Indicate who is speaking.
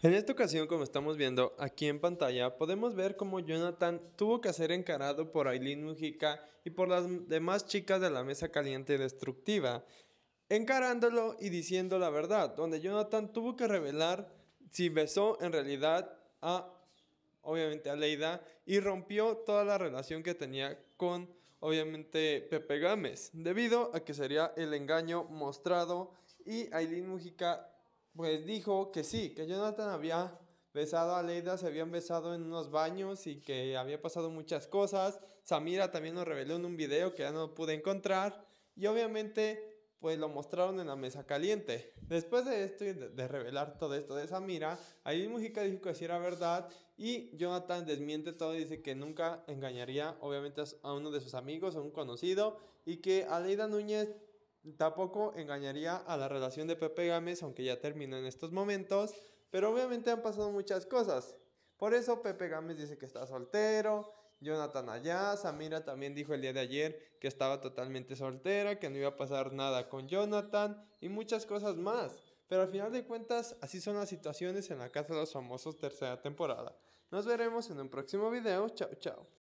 Speaker 1: En esta ocasión, como estamos viendo aquí en pantalla, podemos ver cómo Jonathan tuvo que ser encarado por Aileen Mujica y por las demás chicas de la mesa caliente y destructiva, encarándolo y diciendo la verdad, donde Jonathan tuvo que revelar si besó en realidad a, obviamente, a Leida y rompió toda la relación que tenía con, obviamente, Pepe Gámez, debido a que sería el engaño mostrado y Aileen Mujica pues dijo que sí, que Jonathan había besado a Leida, se habían besado en unos baños y que había pasado muchas cosas. Samira también lo reveló en un video que ya no pude encontrar y obviamente pues lo mostraron en la mesa caliente. Después de esto y de, revelar todo esto de Samira, ahí Mujica dijo que sí era verdad y Jonathan desmiente todo y dice que nunca engañaría obviamente a uno de sus amigos o un conocido y que a Leida Núñez Tampoco engañaría a la relación de Pepe Gámez, aunque ya terminó en estos momentos, pero obviamente han pasado muchas cosas. Por eso Pepe Gámez dice que está soltero, Jonathan allá, Samira también dijo el día de ayer que estaba totalmente soltera, que no iba a pasar nada con Jonathan y muchas cosas más. Pero al final de cuentas, así son las situaciones en la Casa de los Famosos tercera temporada. Nos veremos en un próximo video. Chao, chao.